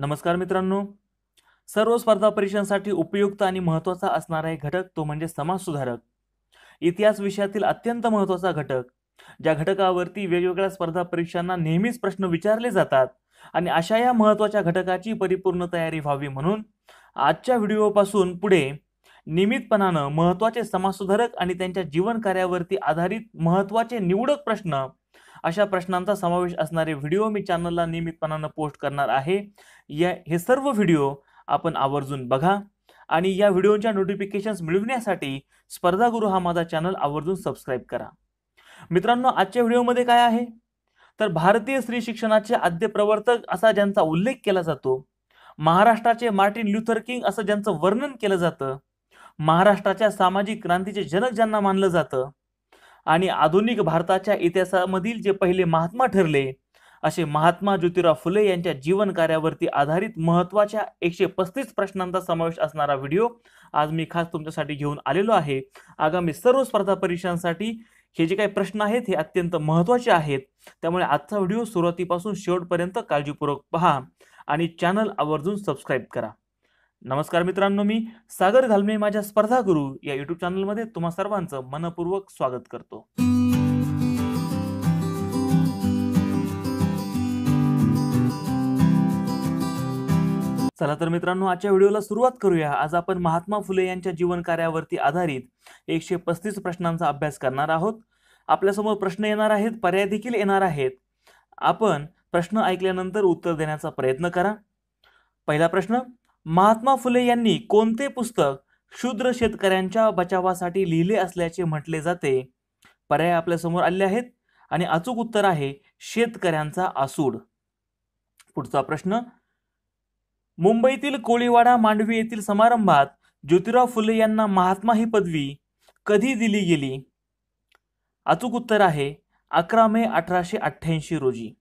नमस्कार मित्रांनो सर्व स्पर्धा परीक्षांसाठी उपयुक्त आणि महत्त्वाचा असणारा एक घटक तो म्हणजे समाजसुधारक इतिहास विषयातील अत्यंत महत्त्वाचा घटक ज्या घटकावरती वेगवेगळ्या स्पर्धा परीक्षांना नेहमीच प्रश्न विचारले जातात आणि अशा या महत्त्वाच्या घटकाची परिपूर्ण तयारी व्हावी म्हणून आजच्या व्हिडिओपासून पुढे नियमितपणानं महत्त्वाचे समाजसुधारक आणि त्यांच्या जीवन कार्यावरती आधारित महत्त्वाचे निवडक प्रश्न अशा प्रश्नांचा समावेश असणारे व्हिडिओ मी चॅनलला नियमितपणानं पोस्ट करणार आहे या हे सर्व व्हिडिओ आपण आवर्जून बघा आणि या व्हिडिओच्या नोटिफिकेशन्स मिळवण्यासाठी स्पर्धा गुरु हा माझा चॅनल आवर्जून सबस्क्राईब करा मित्रांनो आजच्या व्हिडिओमध्ये काय आहे तर भारतीय स्त्री शिक्षणाचे आद्य प्रवर्तक असा ज्यांचा उल्लेख केला जातो महाराष्ट्राचे मार्टिन ल्युथर किंग असं ज्यांचं वर्णन केलं जातं महाराष्ट्राच्या सामाजिक क्रांतीचे जनक ज्यांना मानलं जातं आणि आधुनिक भारताच्या इतिहासामधील जे पहिले महात्मा ठरले असे महात्मा ज्योतिराव फुले यांच्या जीवन कार्यावरती आधारित महत्त्वाच्या एकशे पस्तीस प्रश्नांचा समावेश असणारा व्हिडिओ आज मी खास तुमच्यासाठी घेऊन आलेलो आहे आगामी सर्व स्पर्धा परीक्षांसाठी हे जे काही प्रश्न आहेत हे अत्यंत महत्त्वाचे आहेत त्यामुळे आजचा व्हिडिओ सुरुवातीपासून शेवटपर्यंत काळजीपूर्वक पहा आणि चॅनल आवर्जून सबस्क्राईब करा नमस्कार मित्रांनो मी सागर घालमे माझ्या स्पर्धा गुरु या युट्यूब चॅनलमध्ये तुम्हा सर्वांचं मनपूर्वक स्वागत करतो चला तर मित्रांनो आजच्या व्हिडिओला सुरुवात करूया आज आपण महात्मा फुले यांच्या जीवन कार्यावरती आधारित एकशे पस्तीस प्रश्नांचा अभ्यास करणार आहोत आपल्यासमोर प्रश्न येणार आहेत पर्याय देखील येणार आहेत आपण प्रश्न ऐकल्यानंतर उत्तर देण्याचा प्रयत्न करा पहिला प्रश्न महात्मा फुले यांनी कोणते पुस्तक क्षुद्र शेतकऱ्यांच्या बचावासाठी लिहिले असल्याचे म्हटले जाते पर्याय आपल्यासमोर आले आहेत आणि अचूक उत्तर आहे शेतकऱ्यांचा आसूड पुढचा प्रश्न मुंबईतील कोळीवाडा मांडवी येथील समारंभात ज्योतिराव फुले यांना महात्मा ही पदवी कधी दिली गेली अचूक उत्तर आहे अकरा मे अठराशे अठ्ठ्याऐंशी रोजी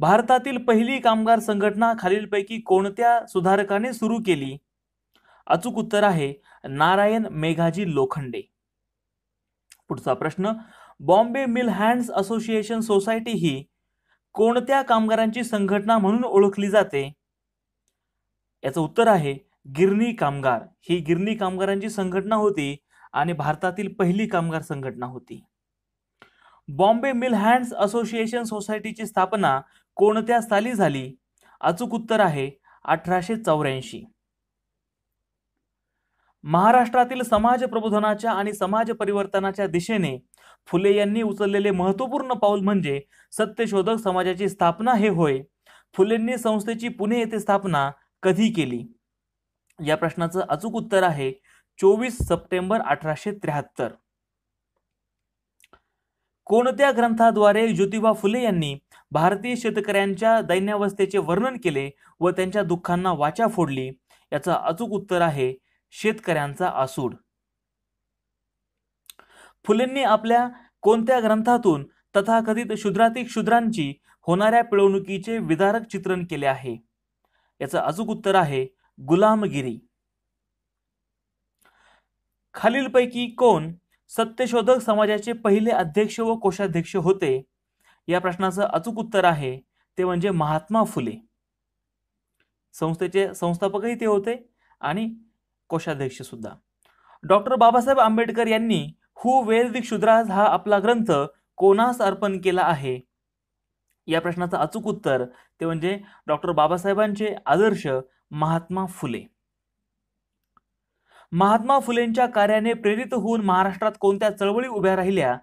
भारतातील पहिली कामगार संघटना खालीलपैकी कोणत्या सुधारकाने सुरू केली अचूक उत्तर आहे नारायण मेघाजी लोखंडे पुढचा प्रश्न Bombay mill hands association society ही कोणत्या कामगारांची संघटना म्हणून ओळखली जाते याचं उत्तर आहे गिरणी कामगार ही गिरणी कामगारांची संघटना होती आणि भारतातील पहिली कामगार संघटना होती बॉम्बे मिल हँड्स असोसिएशन सोसायटीची स्थापना कोणत्या साली झाली अचूक उत्तर आहे अठराशे चौऱ्याऐंशी महाराष्ट्रातील समाज प्रबोधनाच्या आणि समाज परिवर्तनाच्या दिशेने फुले यांनी उचललेले महत्त्वपूर्ण पाऊल म्हणजे सत्यशोधक समाजाची स्थापना हे होय फुलेंनी संस्थेची पुणे येथे स्थापना कधी केली या प्रश्नाचं अचूक उत्तर आहे चोवीस सप्टेंबर अठराशे त्र्याहत्तर कोणत्या ग्रंथाद्वारे ज्योतिबा फुले यांनी भारतीय शेतकऱ्यांच्या दैन्यावस्थेचे वर्णन केले व त्यांच्या दुःखांना वाचा फोडली याचा अचूक उत्तर आहे शेतकऱ्यांचा आसूड फुलेंनी आपल्या कोणत्या ग्रंथातून तथाकथित शुद्रातिक शुद्रांची होणाऱ्या पिळवणुकीचे विदारक चित्रण केले आहे याचं अचूक उत्तर आहे गुलामगिरी खालीलपैकी कोण सत्यशोधक समाजाचे पहिले अध्यक्ष व कोषाध्यक्ष होते या प्रश्नाचं अचूक उत्तर आहे ते म्हणजे महात्मा फुले संस्थेचे संस्थापकही ते होते आणि कोषाध्यक्ष सुद्धा डॉक्टर बाबासाहेब आंबेडकर यांनी हु वेल दि हा आपला ग्रंथ कोणास अर्पण केला आहे या प्रश्नाचं अचूक उत्तर ते म्हणजे डॉक्टर बाबासाहेबांचे आदर्श महात्मा फुले महात्मा फुलेंच्या कार्याने प्रेरित होऊन महाराष्ट्रात कोणत्या चळवळी उभ्या राहिल्या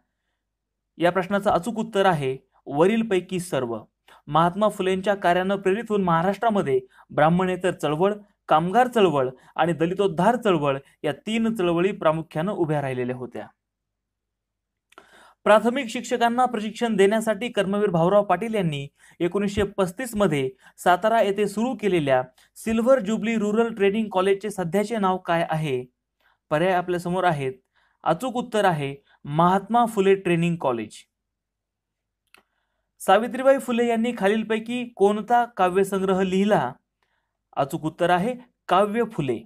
या प्रश्नाचं अचूक उत्तर आहे वरीलपैकी सर्व महात्मा फुलेंच्या कार्यानं प्रेरित होऊन महाराष्ट्रामध्ये ब्राह्मणेतर चळवळ कामगार चळवळ आणि दलितोद्धार चळवळ या तीन चळवळी प्रामुख्यानं उभ्या राहिलेल्या होत्या प्राथमिक शिक्षकांना प्रशिक्षण देण्यासाठी कर्मवीर भाऊराव पाटील यांनी एकोणीसशे पस्तीस मध्ये सातारा येथे सुरू केलेल्या सिल्व्हर जुबली रुरल ट्रेनिंग कॉलेजचे सध्याचे नाव काय आहे पर्याय आपल्या समोर आहेत अचूक उत्तर आहे महात्मा फुले ट्रेनिंग कॉलेज सावित्रीबाई फुले यांनी खालीलपैकी कोणता काव्यसंग्रह लिहिला अचूक उत्तर आहे काव्य फुले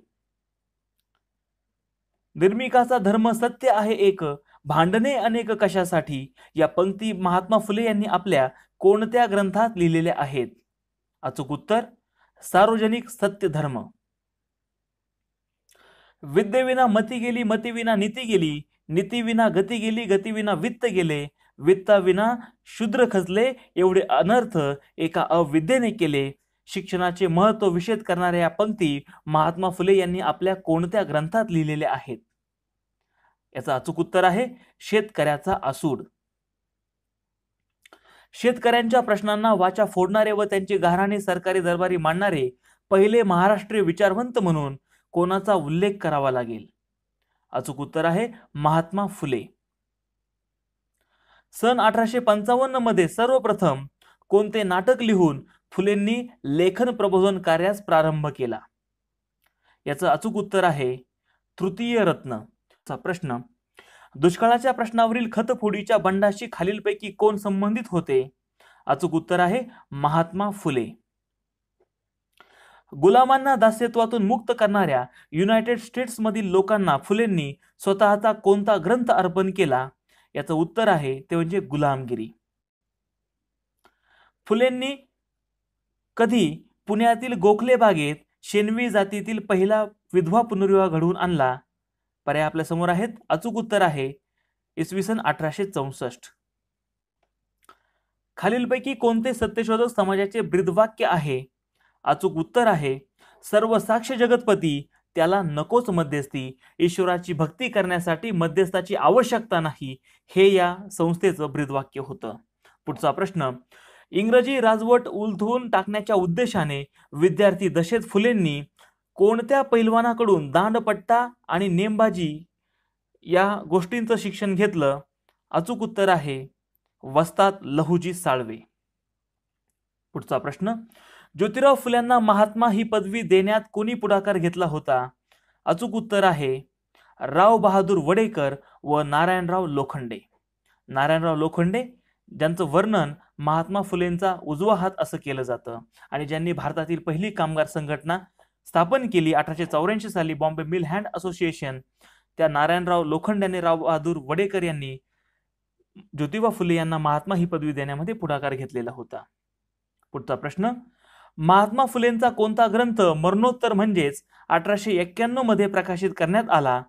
निर्मिकाचा धर्म सत्य आहे एक भांडणे अनेक कशासाठी या पंक्ती महात्मा फुले यांनी आपल्या कोणत्या ग्रंथात लिहिलेल्या आहेत अचूक उत्तर सार्वजनिक सत्य धर्म विद्येविना मती गेली मतीविना नीती गेली नीतीविना गती गेली गतीविना वित्त गेले वित्ताविना शूद्र खचले एवढे अनर्थ एका अविद्येने केले शिक्षणाचे महत्व विषेद करणाऱ्या या पंक्ती महात्मा फुले यांनी आपल्या कोणत्या ग्रंथात लिहिलेल्या आहेत याचं अचूक उत्तर आहे शेतकऱ्याचा आसूड शेतकऱ्यांच्या प्रश्नांना वाचा फोडणारे व त्यांची गाराणे सरकारी दरबारी मांडणारे पहिले महाराष्ट्रीय विचारवंत म्हणून कोणाचा उल्लेख करावा लागेल अचूक उत्तर आहे महात्मा फुले सन अठराशे पंचावन्नमध्ये सर्वप्रथम कोणते नाटक लिहून फुलेंनी लेखन प्रबोधन कार्यास प्रारंभ केला याचं अचूक उत्तर आहे तृतीय रत्नचा प्रश्न दुष्काळाच्या प्रश्नावरील खतफोडीच्या बंडाशी खालीलपैकी कोण संबंधित होते अचूक उत्तर आहे महात्मा फुले गुलामांना दास्यत्वातून मुक्त करणाऱ्या युनायटेड स्टेट्समधील लोकांना फुलेंनी स्वतःचा कोणता ग्रंथ अर्पण केला याचं उत्तर आहे ते म्हणजे गुलामगिरी फुलेंनी कधी पुण्यातील गोखले बागेत शेनवी जातीतील पहिला विधवा पुनर्विवाह घडवून आणला पर्याय आपल्या समोर आहेत अचूक उत्तर आहे इसवी सन अठराशे चौसष्ट खालीलपैकी कोणते सत्यशोधक समाजाचे ब्रीदवाक्य आहे अचूक उत्तर आहे सर्व साक्ष जगतपती त्याला नकोच मध्यस्थी ईश्वराची भक्ती करण्यासाठी मध्यस्थाची आवश्यकता नाही हे या संस्थेचं ब्रीदवाक्य होतं पुढचा प्रश्न इंग्रजी राजवट उलथून टाकण्याच्या उद्देशाने विद्यार्थी दशेत फुलेंनी कोणत्या पैलवानाकडून दांडपट्टा आणि नेमबाजी या गोष्टींचं शिक्षण घेतलं अचूक उत्तर आहे वस्तात लहुजी साळवे पुढचा प्रश्न ज्योतिराव फुल्यांना महात्मा ही पदवी देण्यात कोणी पुढाकार घेतला होता अचूक उत्तर आहे राव बहादूर वडेकर व नारायणराव लोखंडे नारायणराव लोखंडे ज्यांचं वर्णन महात्मा फुलेंचा उजवा हात असं केलं जातं आणि ज्यांनी भारतातील पहिली कामगार संघटना स्थापन केली अठराशे चौऱ्याऐंशी साली बॉम्बे मिल हँड असोसिएशन त्या नारायणराव लोखंडे आणि राव बहादूर वडेकर यांनी ज्योतिबा फुले यांना महात्मा ही पदवी देण्यामध्ये पुढाकार घेतलेला होता पुढचा प्रश्न महात्मा फुलेंचा कोणता ग्रंथ मरणोत्तर म्हणजेच अठराशे एक्क्याण्णव मध्ये प्रकाशित करण्यात आला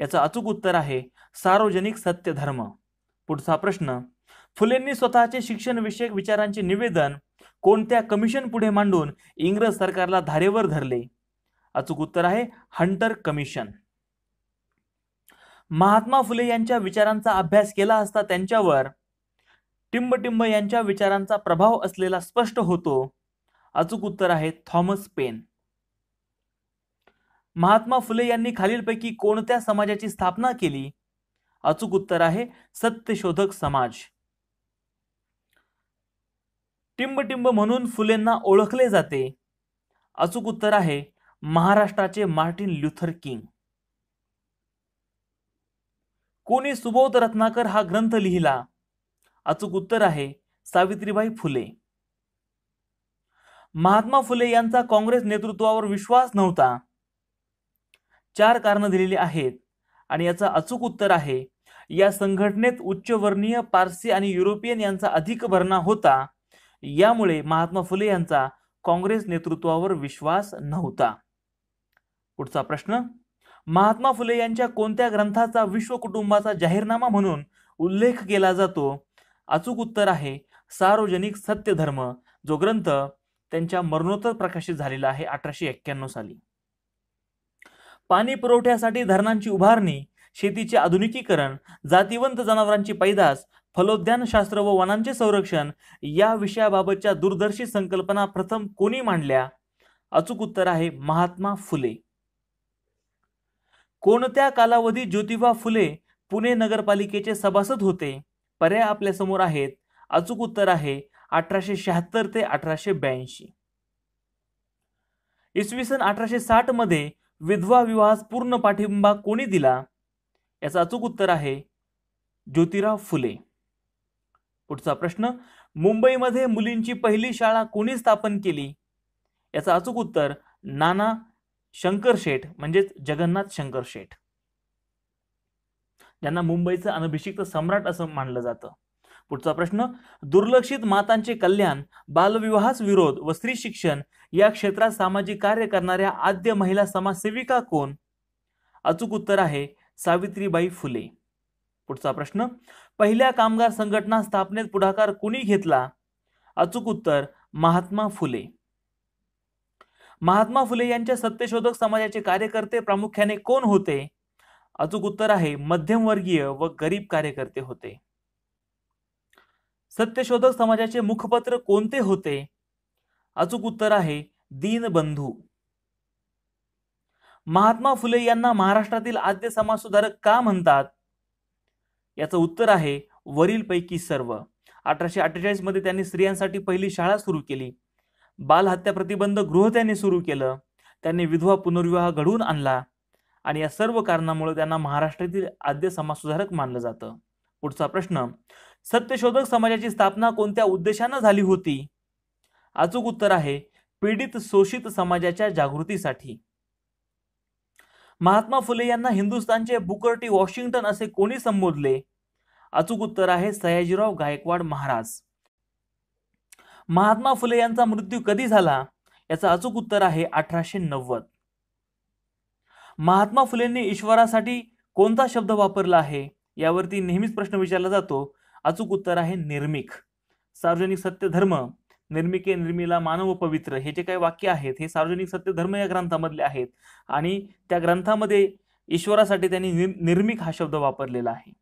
याचं अचूक उत्तर आहे सार्वजनिक सत्यधर्म पुढचा प्रश्न फुलेंनी स्वतःचे विषयक विचारांचे निवेदन कोणत्या कमिशन पुढे मांडून इंग्रज सरकारला धारेवर धरले अचूक उत्तर आहे हंटर कमिशन महात्मा फुले यांच्या विचारांचा अभ्यास केला असता त्यांच्यावर टिंबटिंब यांच्या विचारांचा प्रभाव असलेला स्पष्ट होतो अचूक उत्तर आहे थॉमस पेन महात्मा फुले यांनी खालीलपैकी कोणत्या समाजाची स्थापना केली अचूक उत्तर आहे सत्यशोधक समाज टिंबटिंब म्हणून फुलेंना ओळखले जाते अचूक उत्तर आहे महाराष्ट्राचे मार्टिन ल्युथर किंग कोणी सुबोध रत्नाकर हा ग्रंथ लिहिला अचूक उत्तर आहे सावित्रीबाई फुले महात्मा फुले यांचा काँग्रेस नेतृत्वावर विश्वास नव्हता चार कारणं दिलेली आहेत आणि याचा अचूक उत्तर आहे या संघटनेत उच्चवर्णीय पारसी आणि युरोपियन यांचा अधिक भरणा होता यामुळे महात्मा फुले यांचा काँग्रेस नेतृत्वावर विश्वास नव्हता पुढचा प्रश्न महात्मा फुले यांच्या कोणत्या ग्रंथाचा विश्व कुटुंबाचा जाहीरनामा म्हणून उल्लेख केला जातो अचूक उत्तर आहे सार्वजनिक सत्यधर्म जो ग्रंथ त्यांच्या मरणोत्तर प्रकाशित झालेला आहे अठराशे एक्क्याण्णव साली पाणी पुरवठ्यासाठी धरणांची उभारणी शेतीचे आधुनिकीकरण जातीवंत जनावरांची पैदास फलोद्यानशास्त्र व वनांचे संरक्षण या विषयाबाबतच्या दूरदर्शी संकल्पना प्रथम कोणी मांडल्या अचूक उत्तर आहे महात्मा फुले कोणत्या कालावधी ज्योतिबा फुले पुणे नगरपालिकेचे सभासद होते पर्याय आपल्या समोर आहेत अचूक उत्तर आहे अठराशे शहात्तर ते अठराशे ब्याऐंशी इसवी सन अठराशे साठ मध्ये विधवा विवाह पूर्ण पाठिंबा कोणी दिला याचं अचूक उत्तर आहे ज्योतिराव फुले पुढचा प्रश्न मुंबईमध्ये मुलींची पहिली शाळा कोणी स्थापन केली याचं अचूक उत्तर नाना शंकर शेठ म्हणजेच जगन्नाथ शंकर शेठ ज्यांना मुंबईचं अनभिषिक्त सम्राट असं मानलं जातं पुढचा प्रश्न दुर्लक्षित मातांचे कल्याण बालविवाहास विरोध व स्त्री शिक्षण या क्षेत्रात सामाजिक कार्य करणाऱ्या आद्य महिला समाजसेविका कोण अचूक उत्तर आहे सावित्रीबाई फुले पुढचा प्रश्न पहिल्या कामगार संघटना स्थापनेत पुढाकार कुणी घेतला अचूक उत्तर महात्मा फुले महात्मा फुले यांच्या सत्यशोधक समाजाचे कार्यकर्ते प्रामुख्याने कोण होते अचूक उत्तर आहे मध्यमवर्गीय व गरीब कार्यकर्ते होते सत्यशोधक समाजाचे मुखपत्र कोणते होते अचूक उत्तर आहे दीनबंधू महात्मा फुले यांना महाराष्ट्रातील आद्य समाजसुधारक का म्हणतात याचं उत्तर आहे वरीलपैकी सर्व अठराशे अठ्ठेचाळीस मध्ये त्यांनी स्त्रियांसाठी पहिली शाळा सुरू केली बालहत्या प्रतिबंध गृह त्यांनी सुरू केलं त्यांनी विधवा पुनर्विवाह घडवून आणला आणि या सर्व कारणामुळे त्यांना महाराष्ट्रातील आद्य समाजसुधारक मानलं जातं पुढचा प्रश्न सत्यशोधक समाजाची स्थापना कोणत्या उद्देशानं झाली होती अचूक उत्तर आहे पीडित शोषित समाजाच्या जागृतीसाठी महात्मा फुले यांना हिंदुस्थानचे बुकरटी वॉशिंग्टन असे कोणी संबोधले अचूक उत्तर आहे सयाजीराव गायकवाड महाराज महात्मा फुले यांचा मृत्यू कधी झाला याचं अचूक उत्तर आहे अठराशे नव्वद महात्मा फुलेंनी ईश्वरासाठी कोणता शब्द वापरला आहे यावरती नेहमीच प्रश्न विचारला जातो अचूक उत्तर आहे निर्मिक सार्वजनिक सत्य धर्म निर्मिके निर्मिला मानव पवित्र हे जे काही वाक्य आहेत हे सार्वजनिक सत्य धर्म या ग्रंथामधले आहेत आणि त्या ग्रंथामध्ये ईश्वरासाठी त्यांनी निर्मिक हा शब्द वापरलेला आहे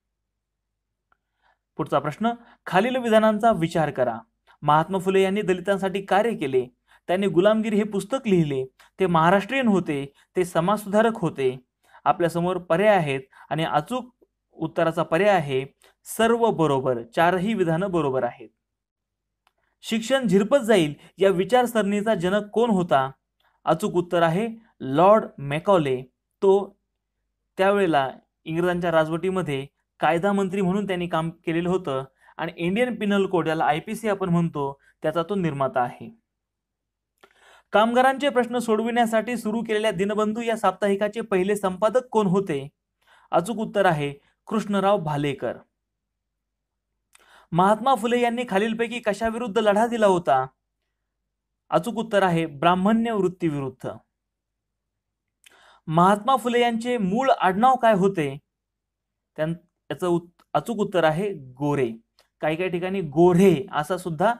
पुढचा प्रश्न खालील विधानांचा विचार करा महात्मा फुले यांनी दलितांसाठी कार्य केले त्यांनी गुलामगिरी हे पुस्तक लिहिले ते महाराष्ट्रीयन होते ते समाजसुधारक होते आपल्यासमोर पर्याय आहेत आणि अचूक उत्तराचा पर्याय आहे सर्व बरोबर चारही विधानं बरोबर आहेत शिक्षण झिरपत जाईल या विचारसरणीचा जनक कोण होता अचूक उत्तर आहे लॉर्ड मेकॉले तो त्यावेळेला इंग्रजांच्या राजवटीमध्ये कायदा मंत्री म्हणून त्यांनी काम केलेलं होतं आणि इंडियन पिनल कोड याला आय पी सी आपण म्हणतो त्याचा तो निर्माता आहे कामगारांचे प्रश्न सोडविण्यासाठी सुरू केलेल्या दिनबंधू या साप्ताहिकाचे पहिले संपादक कोण होते अचूक उत्तर आहे कृष्णराव भालेकर महात्मा फुले यांनी खालीलपैकी कशाविरुद्ध लढा दिला होता अचूक उत्तर आहे ब्राह्मण्य वृत्तीविरुद्ध महात्मा फुले यांचे मूळ आडनाव काय होते त्याचं उत् अचूक उत्तर आहे गोरे काही काही ठिकाणी गोरे असा सुद्धा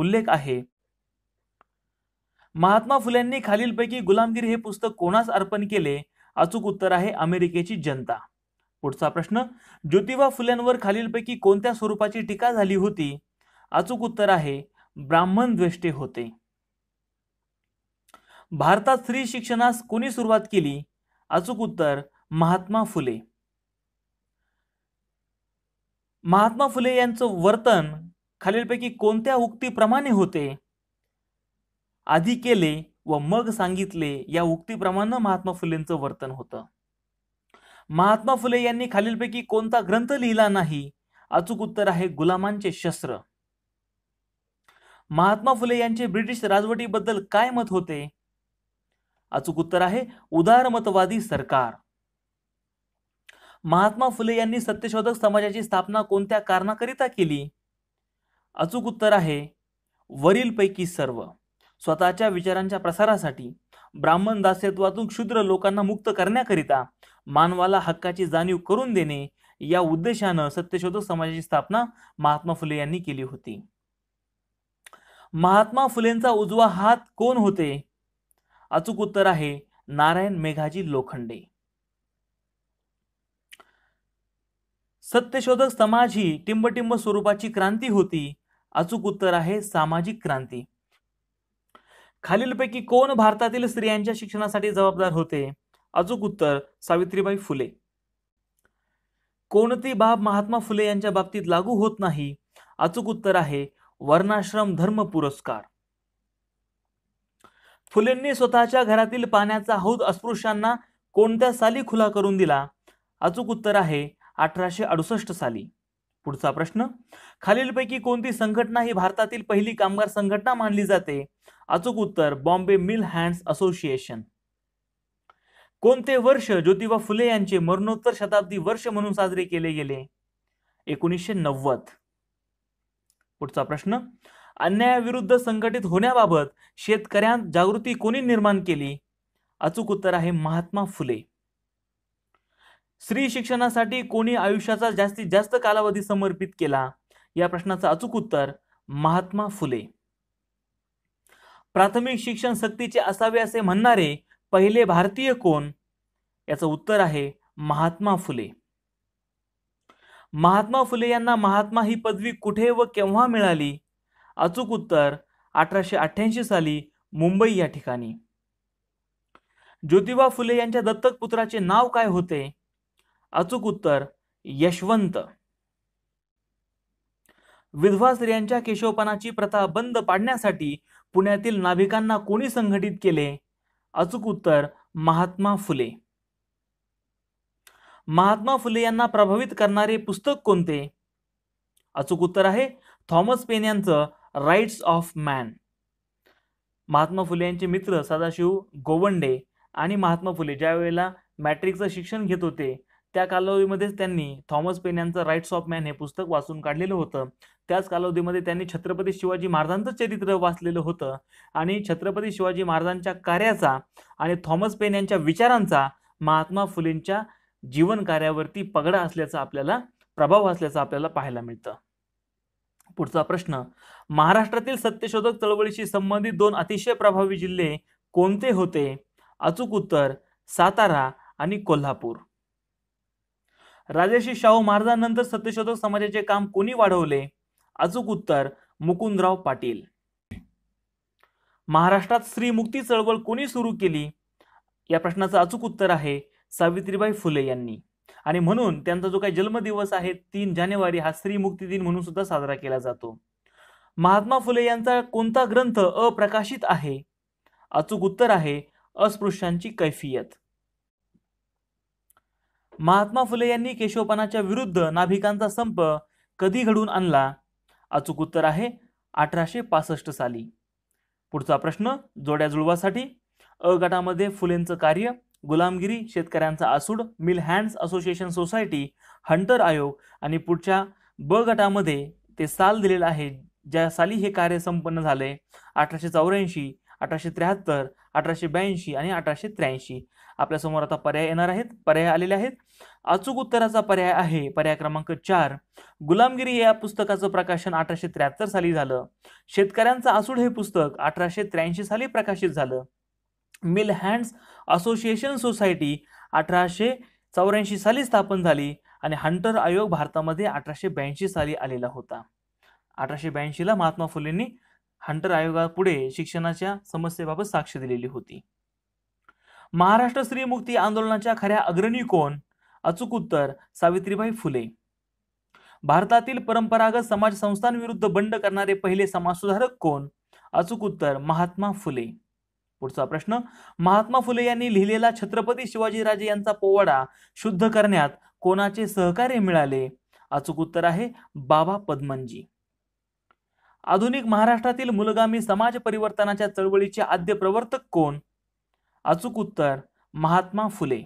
उल्लेख आहे महात्मा यांनी खालीलपैकी गुलामगिरी हे पुस्तक कोणास अर्पण केले अचूक उत्तर आहे अमेरिकेची जनता पुढचा प्रश्न ज्योतिबा फुल्यांवर खालीलपैकी कोणत्या स्वरूपाची टीका झाली होती अचूक उत्तर आहे ब्राह्मण द्वेष्टे होते भारतात स्त्री शिक्षणास कोणी सुरुवात केली अचूक उत्तर महात्मा फुले महात्मा फुले यांचं वर्तन खालीलपैकी कोणत्या उक्तीप्रमाणे होते आधी केले व मग सांगितले या उक्तीप्रमाणे महात्मा फुलेंचं वर्तन होतं महात्मा फुले यांनी खालीलपैकी कोणता ग्रंथ लिहिला नाही अचूक उत्तर आहे गुलामांचे शस्त्र महात्मा फुले यांचे ब्रिटिश राजवटीबद्दल काय मत होते अचूक उत्तर आहे उदारमतवादी सरकार महात्मा फुले यांनी सत्यशोधक समाजाची स्थापना कोणत्या कारणाकरिता केली अचूक उत्तर आहे वरीलपैकी सर्व स्वतःच्या विचारांच्या प्रसारासाठी ब्राह्मण दास्यत्वातून क्षुद्र लोकांना मुक्त करण्याकरिता मानवाला हक्काची जाणीव करून देणे या उद्देशानं सत्यशोधक समाजाची स्थापना महात्मा फुले यांनी केली होती महात्मा फुलेंचा उजवा हात कोण होते अचूक उत्तर आहे नारायण मेघाजी लोखंडे सत्यशोधक समाज ही टिंबटिंब स्वरूपाची क्रांती होती अचूक उत्तर आहे सामाजिक क्रांती खालीलपैकी कोण भारतातील स्त्रियांच्या शिक्षणासाठी जबाबदार होते अचूक उत्तर सावित्रीबाई फुले कोणती बाब महात्मा फुले यांच्या बाबतीत लागू होत नाही अचूक उत्तर आहे वर्णाश्रम धर्म पुरस्कार फुलेंनी स्वतःच्या घरातील पाण्याचा हौद अस्पृश्यांना कोणत्या साली खुला करून दिला अचूक उत्तर आहे अठराशे अडुसष्ट साली पुढचा प्रश्न खालीलपैकी कोणती संघटना ही भारतातील पहिली कामगार संघटना मानली जाते अचूक उत्तर बॉम्बे मिल हँड्स असोसिएशन कोणते वर्ष ज्योतिबा फुले यांचे मरणोत्तर शताब्दी वर्ष म्हणून साजरे केले गेले एकोणीसशे नव्वद पुढचा प्रश्न अन्यायाविरुद्ध संघटित होण्याबाबत शेतकऱ्यांत जागृती कोणी निर्माण केली अचूक उत्तर आहे महात्मा फुले स्त्री शिक्षणासाठी कोणी आयुष्याचा जास्तीत जास्त कालावधी समर्पित केला या प्रश्नाचं अचूक उत्तर महात्मा फुले प्राथमिक शिक्षण सक्तीचे असावे असे म्हणणारे पहिले भारतीय कोण याचं उत्तर आहे महात्मा फुले महात्मा फुले यांना महात्मा ही पदवी कुठे व केव्हा मिळाली अचूक उत्तर अठराशे अठ्ठ्याऐंशी साली मुंबई या ठिकाणी ज्योतिबा फुले यांच्या दत्तक पुत्राचे नाव काय होते अचूक उत्तर यशवंत विधवा स्त्रियांच्या केशवपणाची प्रथा बंद पाडण्यासाठी पुण्यातील नाभिकांना कोणी संघटित केले अचूक उत्तर महात्मा फुले महात्मा फुले यांना प्रभावित करणारे पुस्तक कोणते अचूक उत्तर आहे थॉमस पेन यांचं rights of man Mahatma Phule यांचे मित्र सदाशिव गोवंडे आणि महात्मा फुले ज्या वेळेला मॅट्रिकचं शिक्षण घेत होते त्या कालावधीमध्येच त्यांनी थॉमस पेन यांचं राईट्स ऑफ मॅन हे पुस्तक वाचून काढलेलं होतं त्याच कालावधीमध्ये त्यांनी छत्रपती शिवाजी महाराजांचं चरित्र वाचलेलं होतं आणि छत्रपती शिवाजी महाराजांच्या कार्याचा आणि थॉमस पेन यांच्या विचारांचा महात्मा फुलेंच्या जीवन कार्यावरती पगडा असल्याचा आपल्याला प्रभाव असल्याचा आपल्याला पाहायला मिळतं पुढचा प्रश्न महाराष्ट्रातील सत्यशोधक चळवळीशी संबंधित दोन अतिशय प्रभावी जिल्हे कोणते होते अचूक उत्तर सातारा आणि कोल्हापूर राजर्षी शाहू महाराजांनंतर सत्यशोधक समाजाचे काम कोणी वाढवले अचूक उत्तर मुकुंदराव पाटील महाराष्ट्रात मुक्ती चळवळ कोणी सुरू केली या प्रश्नाचं अचूक उत्तर आहे सावित्रीबाई फुले यांनी आणि म्हणून त्यांचा जो काही जन्मदिवस आहे तीन जानेवारी हा मुक्ती दिन म्हणून सुद्धा साजरा केला जातो महात्मा फुले यांचा कोणता ग्रंथ अप्रकाशित आहे अचूक उत्तर आहे अस्पृश्यांची कैफियत महात्मा फुले यांनी केशवपणाच्या विरुद्ध नाभिकांचा संप कधी घडून आणला अचूक उत्तर आहे अठराशे पासष्ट साली पुढचा प्रश्न जोड्या जुळवासाठी अ गटामध्ये फुलेंचं कार्य गुलामगिरी शेतकऱ्यांचा आसूड mill hands association society Hunter आयोग आणि पुढच्या ब गटामध्ये ते साल दिलेलं आहे ज्या साली हे कार्य संपन्न झाले अठराशे चौऱ्याऐंशी अठराशे त्र्याहत्तर अठराशे ब्याऐंशी आणि अठराशे त्र्याऐंशी आपल्यासमोर आता पर्याय येणार आहेत पर्याय आलेले आहेत अचूक उत्तराचा पर्याय आहे पर्याय क्रमांक चार गुलामगिरी या पुस्तकाचं प्रकाशन अठराशे त्र्याहत्तर साली झालं शेतकऱ्यांचं आसूड हे पुस्तक अठराशे त्र्याऐंशी साली प्रकाशित झालं मिल हँड्स असोसिएशन सोसायटी अठराशे चौऱ्याऐंशी साली स्थापन झाली आणि हंटर आयोग भारतामध्ये अठराशे ब्याऐंशी साली आलेला होता अठराशे ब्याऐंशीला महात्मा फुलेंनी हंटर आयोगापुढे शिक्षणाच्या समस्येबाबत साक्ष दिलेली होती महाराष्ट्र स्त्री मुक्ती आंदोलनाच्या खऱ्या अग्रणी कोण अचूक उत्तर सावित्रीबाई फुले भारतातील परंपरागत समाज संस्थांविरुद्ध बंड करणारे पहिले समाजसुधारक कोण अचूक उत्तर महात्मा फुले पुढचा प्रश्न महात्मा फुले यांनी लिहिलेला छत्रपती शिवाजीराजे यांचा पोवाडा शुद्ध करण्यात कोणाचे सहकार्य मिळाले अचूक उत्तर आहे बाबा पद्मनजी आधुनिक महाराष्ट्रातील मुलगामी समाज परिवर्तनाच्या चळवळीचे आद्य प्रवर्तक कोण अचूक उत्तर महात्मा फुले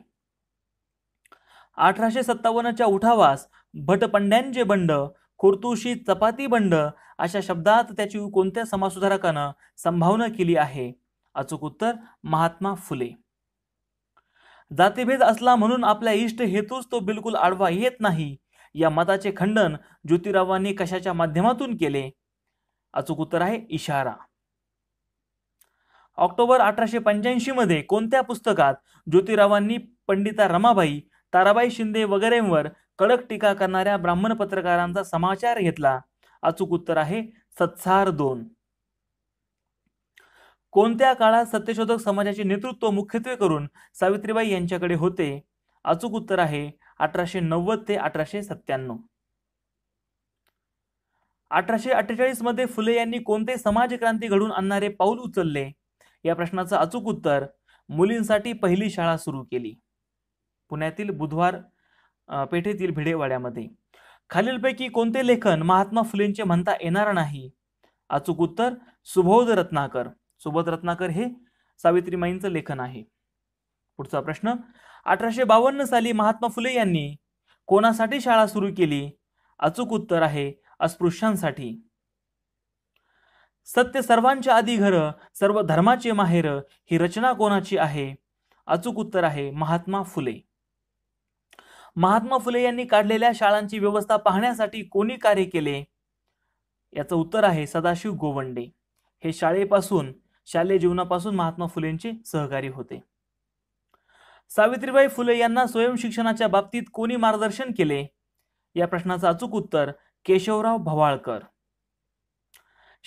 अठराशे सत्तावन्नच्या उठावास भटपंड्यांचे बंड खुर्तुशी चपाती बंड अशा शब्दात त्याची कोणत्या समाजसुधारकानं संभावना केली आहे अचूक उत्तर महात्मा फुले जातीभेद असला म्हणून आपल्या इष्ट हेतूच तो बिलकुल आडवा येत नाही या मताचे खंडन ज्योतिरावांनी कशाच्या माध्यमातून केले अचूक उत्तर आहे इशारा ऑक्टोबर अठराशे पंच्याऐंशी मध्ये कोणत्या पुस्तकात ज्योतिरावांनी पंडिता रमाबाई ताराबाई शिंदे वगैरेंवर कडक टीका करणाऱ्या ब्राह्मण पत्रकारांचा समाचार घेतला अचूक उत्तर आहे सत्सार दोन कोणत्या काळात सत्यशोधक समाजाचे नेतृत्व मुख्यत्वे करून सावित्रीबाई यांच्याकडे होते अचूक उत्तर आहे अठराशे नव्वद ते अठराशे सत्त्याण्णव अठराशे अठ्ठेचाळीस मध्ये फुले यांनी कोणते समाजक्रांती घडून आणणारे पाऊल उचलले या प्रश्नाचं अचूक उत्तर मुलींसाठी पहिली शाळा सुरू केली पुण्यातील बुधवार पेठेतील भिडेवाड्यामध्ये खालीलपैकी कोणते लेखन महात्मा फुलेंचे म्हणता येणार नाही अचूक उत्तर सुबोध रत्नाकर सुबोध रत्नाकर हे सावित्रीमाईंचं लेखन आहे पुढचा प्रश्न अठराशे बावन्न साली महात्मा फुले यांनी कोणासाठी शाळा सुरू केली अचूक उत्तर आहे अस्पृश्यांसाठी सत्य सर्वांच्या आधी घर सर्व धर्माचे माहेर ही रचना कोणाची आहे अचूक उत्तर आहे महात्मा फुले महात्मा फुले यांनी काढलेल्या शाळांची व्यवस्था पाहण्यासाठी कोणी कार्य केले याचं उत्तर आहे सदाशिव गोवंडे हे शाळेपासून शालेय जीवनापासून महात्मा फुलेंचे सहकारी होते सावित्रीबाई फुले यांना स्वयंशिक्षणाच्या बाबतीत कोणी मार्गदर्शन केले या प्रश्नाचं अचूक उत्तर केशवराव भवाळकर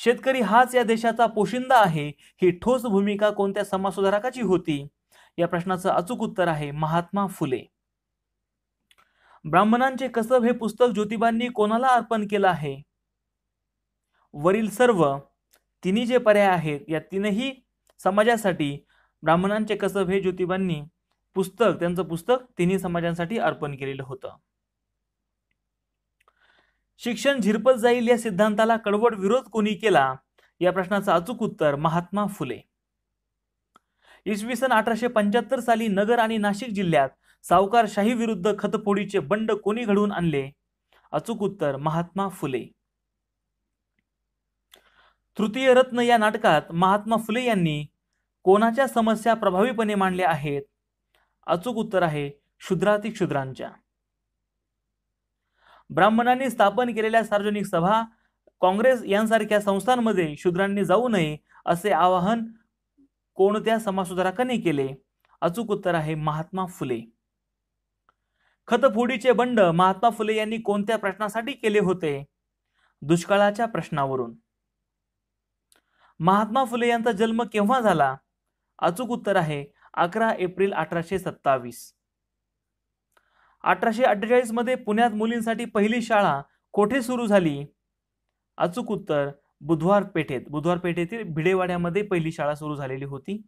शेतकरी हाच या देशाचा पोशिंदा आहे ही ठोस भूमिका कोणत्या समाजसुधारकाची होती या प्रश्नाचं अचूक उत्तर आहे महात्मा फुले ब्राह्मणांचे कसब हे पुस्तक ज्योतिबांनी कोणाला अर्पण केलं आहे वरील सर्व तिन्ही जे पर्याय आहेत या तीनही समाजासाठी ब्राह्मणांचे कसब हे ज्योतिबांनी पुस्तक त्यांचं पुस्तक तिन्ही समाजांसाठी अर्पण केलेलं होतं शिक्षण झिरपत जाईल या सिद्धांताला कडवट विरोध कोणी केला या प्रश्नाचं अचूक उत्तर महात्मा फुले इसवी सन अठराशे पंच्याहत्तर साली नगर आणि नाशिक जिल्ह्यात सावकारशाही विरुद्ध खतफोडीचे बंड कोणी घडवून आणले अचूक उत्तर महात्मा फुले तृतीय रत्न या नाटकात महात्मा फुले यांनी कोणाच्या समस्या प्रभावीपणे मांडल्या आहेत अचूक उत्तर आहे शुद्राती शुद्रांच्या ब्राह्मणांनी स्थापन केलेल्या सार्वजनिक सभा काँग्रेस यांसारख्या संस्थांमध्ये शूद्रांनी जाऊ नये असे आवाहन कोणत्या समाजसुधारकांनी केले अचूक उत्तर आहे महात्मा फुले खतफोडीचे बंड महात्मा फुले यांनी कोणत्या प्रश्नासाठी केले होते दुष्काळाच्या प्रश्नावरून महात्मा फुले यांचा जन्म केव्हा झाला अचूक उत्तर आहे अकरा एप्रिल अठराशे सत्तावीस अठराशे अठ्ठेचाळीस मध्ये पुण्यात मुलींसाठी पहिली शाळा कोठे सुरू झाली अचूक उत्तर बुधवार पेठेत बुधवार पेठेतील भिडेवाड्यामध्ये पहिली शाळा सुरू झालेली होती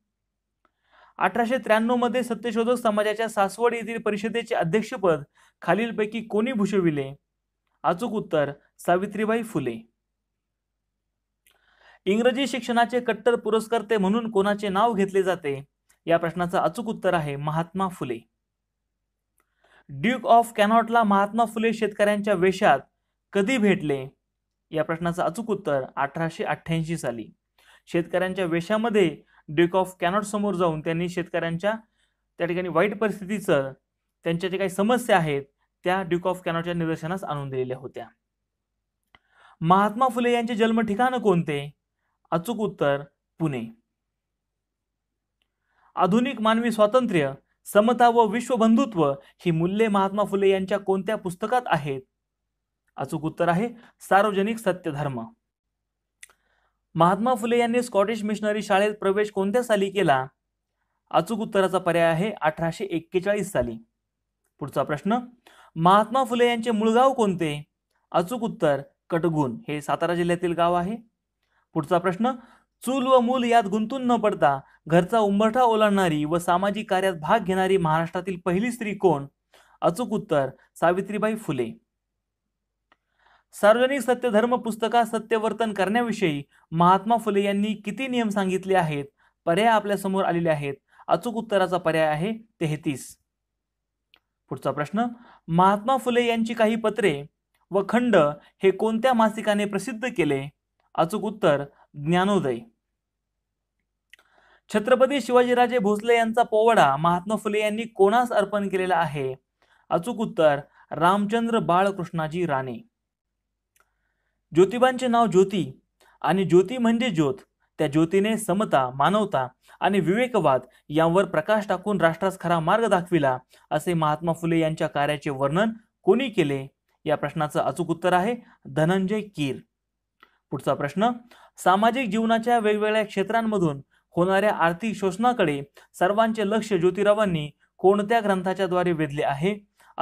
अठराशे मध्ये सत्यशोधक समाजाच्या सासवड येथील परिषदेचे अध्यक्षपद खालीलपैकी कोणी भूषविले अचूक उत्तर सावित्रीबाई फुले इंग्रजी शिक्षणाचे कट्टर पुरस्कर्ते म्हणून कोणाचे नाव घेतले जाते या प्रश्नाचं अचूक उत्तर आहे महात्मा फुले ड्यूक ऑफ कॅनॉटला महात्मा फुले शेतकऱ्यांच्या वेशात कधी भेटले या प्रश्नाचं अचूक उत्तर अठराशे अठ्ठ्याऐंशी साली शेतकऱ्यांच्या वेशामध्ये ड्यूक ऑफ कॅनॉट समोर जाऊन त्यांनी शेतकऱ्यांच्या त्या ठिकाणी वाईट परिस्थितीचं त्यांच्या ज्या काही समस्या आहेत त्या ड्यूक ऑफ कॅनॉटच्या निदर्शनास आणून दिलेल्या होत्या महात्मा फुले यांचे जन्म ठिकाण कोणते अचूक उत्तर पुणे आधुनिक मानवी स्वातंत्र्य समता व विश्वबंधुत्व ही मूल्ये महात्मा फुले यांच्या कोणत्या पुस्तकात आहेत अचूक उत्तर आहे सार्वजनिक सत्यधर्म महात्मा फुले यांनी स्कॉटिश मिशनरी शाळेत प्रवेश कोणत्या साली केला अचूक उत्तराचा पर्याय आहे अठराशे एक्केचाळीस साली पुढचा प्रश्न महात्मा फुले यांचे मूळ गाव कोणते अचूक उत्तर कटगुण हे सातारा जिल्ह्यातील गाव आहे पुढचा प्रश्न चूल व मूल यात गुंतून न पडता घरचा उंबरठा ओलांडणारी व सामाजिक कार्यात भाग घेणारी महाराष्ट्रातील पहिली स्त्री कोण अचूक उत्तर सावित्रीबाई फुले सार्वजनिक सत्यधर्म पुस्तकात सत्यवर्तन करण्याविषयी महात्मा फुले यांनी किती नियम सांगितले आहेत पर्याय आपल्यासमोर आलेले आहेत अचूक उत्तराचा पर्याय आहे तेहतीस पुढचा प्रश्न महात्मा फुले यांची काही पत्रे व खंड हे कोणत्या मासिकाने प्रसिद्ध केले अचूक उत्तर ज्ञानोदय छत्रपती शिवाजीराजे भोसले यांचा पोवाडा महात्मा फुले यांनी कोणास अर्पण केलेला आहे अचूक उत्तर रामचंद्र बाळकृष्णाजी राणे ज्योतिबांचे नाव ज्योती आणि ज्योती म्हणजे ज्योत त्या ज्योतीने समता मानवता आणि विवेकवाद यांवर प्रकाश टाकून राष्ट्रास खरा मार्ग दाखविला असे महात्मा फुले यांच्या कार्याचे वर्णन कोणी केले या प्रश्नाचं अचूक उत्तर आहे धनंजय कीर पुढचा प्रश्न सामाजिक जीवनाच्या वेगवेगळ्या क्षेत्रांमधून होणाऱ्या आर्थिक शोषणाकडे सर्वांचे लक्ष ज्योतिरावांनी कोणत्या ग्रंथाच्या द्वारे वेधले आहे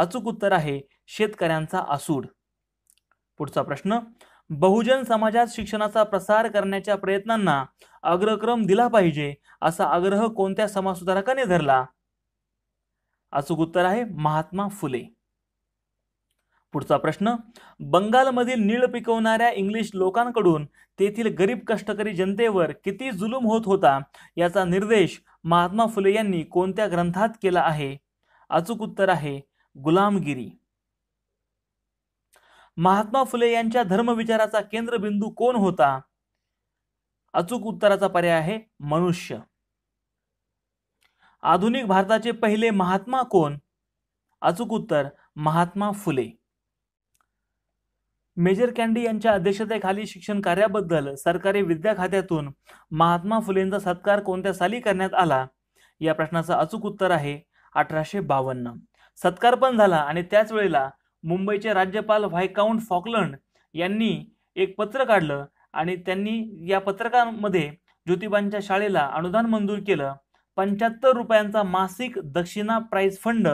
अचूक उत्तर आहे शेतकऱ्यांचा आसूड पुढचा प्रश्न बहुजन समाजात शिक्षणाचा प्रसार करण्याच्या प्रयत्नांना अग्रक्रम दिला पाहिजे असा आग्रह कोणत्या समाजसुधारकाने धरला अचूक उत्तर आहे महात्मा फुले पुढचा प्रश्न बंगालमधील नीळ पिकवणाऱ्या इंग्लिश लोकांकडून तेथील गरीब कष्टकरी जनतेवर किती जुलूम होत होता याचा निर्देश महात्मा फुले यांनी कोणत्या ग्रंथात केला आहे अचूक उत्तर आहे गुलामगिरी महात्मा फुले यांच्या धर्मविचाराचा केंद्रबिंदू कोण होता अचूक उत्तराचा पर्याय आहे मनुष्य आधुनिक भारताचे पहिले महात्मा कोण अचूक उत्तर महात्मा फुले मेजर कॅन्डी यांच्या अध्यक्षतेखाली शिक्षण कार्याबद्दल सरकारी विद्या खात्यातून महात्मा फुलेंचा सत्कार कोणत्या साली करण्यात आला या प्रश्नाचं अचूक उत्तर आहे अठराशे बावन्न सत्कार पण झाला आणि त्याच वेळेला मुंबईचे राज्यपाल व्हायकाउंट फॉकलंड यांनी एक पत्र काढलं आणि त्यांनी या पत्रकामध्ये ज्योतिबांच्या शाळेला अनुदान मंजूर केलं पंच्याहत्तर रुपयांचा मासिक दक्षिणा प्राईज फंड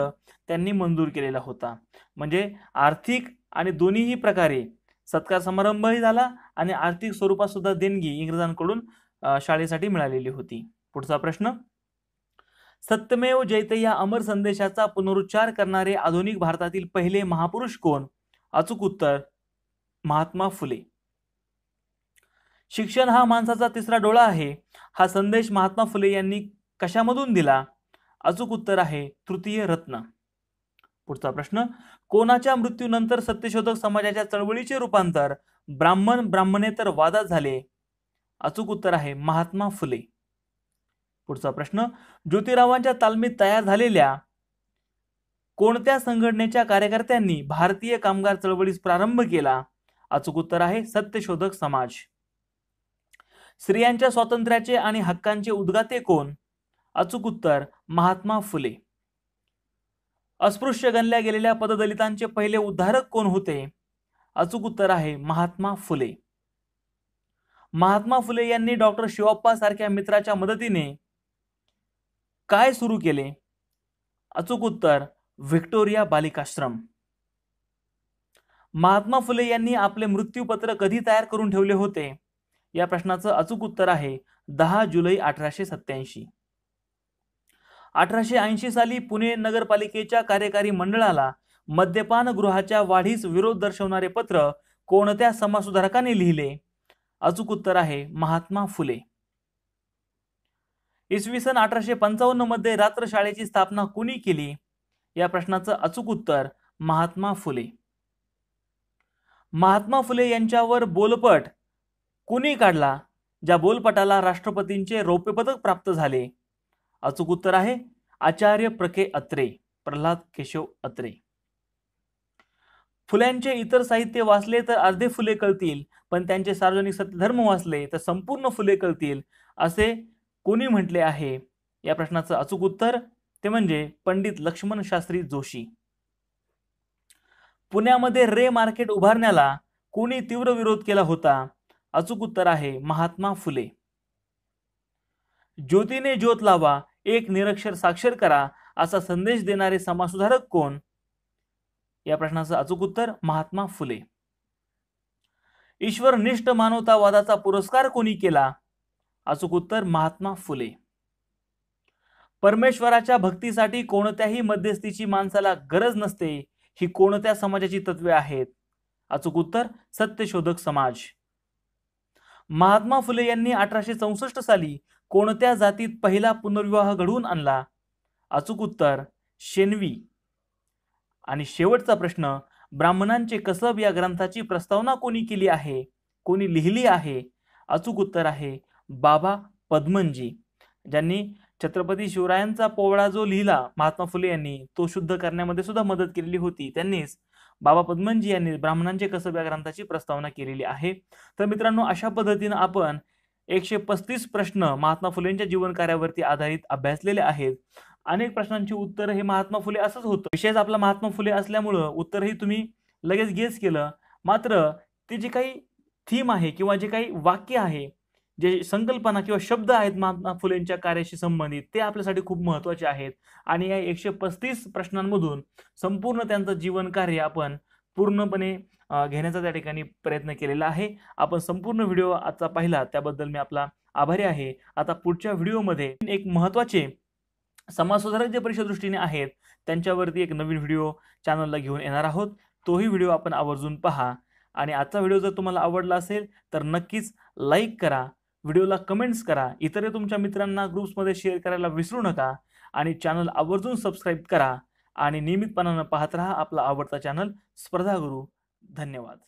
त्यांनी मंजूर केलेला होता म्हणजे आर्थिक आणि दोन्हीही प्रकारे सत्कार समारंभही झाला आणि आर्थिक स्वरूपात सुद्धा देणगी इंग्रजांकडून शाळेसाठी मिळालेली होती पुढचा प्रश्न सत्यमेव जयते या अमर संदेशाचा पुनरुच्चार करणारे आधुनिक भारतातील पहिले महापुरुष कोण अचूक उत्तर महात्मा फुले शिक्षण हा माणसाचा तिसरा डोळा आहे हा संदेश महात्मा फुले यांनी कशामधून दिला अचूक उत्तर आहे तृतीय रत्न पुढचा प्रश्न कोणाच्या मृत्यूनंतर सत्यशोधक समाजाच्या चळवळीचे रूपांतर ब्राह्मण ब्राह्मणेतर वादात झाले अचूक उत्तर आहे महात्मा फुले पुढचा प्रश्न ज्योतिरावांच्या तालमीत तयार झालेल्या कोणत्या संघटनेच्या कार्यकर्त्यांनी भारतीय कामगार चळवळीस प्रारंभ केला अचूक उत्तर आहे सत्यशोधक समाज स्त्रियांच्या स्वातंत्र्याचे आणि हक्कांचे उद्गाते कोण अचूक उत्तर महात्मा फुले अस्पृश्य गणल्या गेलेल्या पददलितांचे पहिले उद्धारक कोण होते अचूक उत्तर आहे महात्मा फुले महात्मा फुले यांनी डॉक्टर शिवप्पा सारख्या मित्राच्या मदतीने काय सुरू केले अचूक उत्तर व्हिक्टोरिया बालिकाश्रम महात्मा फुले यांनी आपले मृत्यूपत्र कधी तयार करून ठेवले होते या प्रश्नाचं अचूक उत्तर आहे दहा जुलै अठराशे सत्याऐंशी अठराशे ऐंशी साली पुणे नगरपालिकेच्या कार्यकारी मंडळाला मद्यपान गृहाच्या वाढीस विरोध दर्शवणारे पत्र कोणत्या समाजसुधारकाने लिहिले अचूक उत्तर आहे महात्मा फुले इसवी सन अठराशे पंचावन्न मध्ये रात्र शाळेची स्थापना कुणी केली या प्रश्नाचं अचूक उत्तर महात्मा फुले महात्मा फुले यांच्यावर बोलपट कुणी काढला ज्या बोलपटाला राष्ट्रपतींचे रौप्य पदक प्राप्त झाले अचूक उत्तर आहे आचार्य प्रके अत्रे प्रल्हाद केशव अत्रे फुल्यांचे इतर साहित्य वाचले तर अर्धे फुले कळतील पण त्यांचे सार्वजनिक सत्यधर्म वाचले तर संपूर्ण फुले कळतील असे कोणी म्हटले आहे या प्रश्नाचं अचूक उत्तर ते म्हणजे पंडित लक्ष्मण शास्त्री जोशी पुण्यामध्ये रे मार्केट उभारण्याला कोणी तीव्र विरोध केला होता अचूक उत्तर आहे महात्मा फुले ज्योतीने ज्योत लावा एक निरक्षर साक्षर करा असा संदेश देणारे समाजसुधारक कोण या प्रश्नाचं अचूक उत्तर महात्मा फुले ईश्वरनिष्ठ मानवतावादाचा पुरस्कार कोणी केला अचूक उत्तर महात्मा फुले परमेश्वराच्या भक्तीसाठी कोणत्याही मध्यस्थीची माणसाला गरज नसते ही कोणत्या समाजाची तत्वे आहेत अचूक उत्तर सत्यशोधक समाज महात्मा फुले यांनी अठराशे चौसष्ट साली कोणत्या जातीत पहिला पुनर्विवाह घडवून आणला अचूक उत्तर शेनवी आणि शेवटचा प्रश्न ब्राह्मणांचे कसब या ग्रंथाची प्रस्तावना कोणी केली आहे कोणी लिहिली आहे अचूक उत्तर आहे बाबा पद्मनजी ज्यांनी छत्रपती शिवरायांचा पोवळा जो लिहिला महात्मा फुले यांनी तो शुद्ध करण्यामध्ये सुद्धा मदत केलेली होती त्यांनीच बाबा पद्मनजी यांनी ब्राह्मणांचे कसब या ग्रंथाची प्रस्तावना केलेली आहे तर मित्रांनो अशा पद्धतीनं आपण एकशे पस्तीस प्रश्न महात्मा फुलेंच्या जीवन कार्यावरती आधारित अभ्यासलेले आहेत अनेक प्रश्नांची उत्तर हे महात्मा फुले असंच होतं विशेष आपला महात्मा फुले असल्यामुळं उत्तरही तुम्ही लगेच गेस केलं मात्र ते जे काही थीम आहे किंवा जे काही वाक्य आहे जे संकल्पना किंवा शब्द आहेत महात्मा फुलेंच्या कार्याशी संबंधित ते आपल्यासाठी खूप महत्त्वाचे आहेत आणि या एकशे पस्तीस प्रश्नांमधून संपूर्ण त्यांचं जीवन कार्य आपण पूर्णपणे घेण्याचा त्या ठिकाणी प्रयत्न केलेला आहे आपण संपूर्ण व्हिडिओ आजचा पाहिला त्याबद्दल मी आपला आभारी आहे आता पुढच्या व्हिडिओमध्ये एक महत्त्वाचे समाजसुधारक जे दृष्टीने आहेत त्यांच्यावरती एक नवीन व्हिडिओ चॅनलला घेऊन येणार आहोत तोही व्हिडिओ आपण आवर्जून पहा आणि आजचा व्हिडिओ जर तुम्हाला आवडला असेल तर नक्कीच लाईक करा व्हिडिओला कमेंट्स करा इतर तुमच्या मित्रांना ग्रुप्समध्ये शेअर करायला विसरू नका आणि चॅनल आवर्जून सबस्क्राईब करा आणि नियमितपणानं पाहत रहा आपला आवडता चॅनल स्पर्धा गुरु धन्यवाद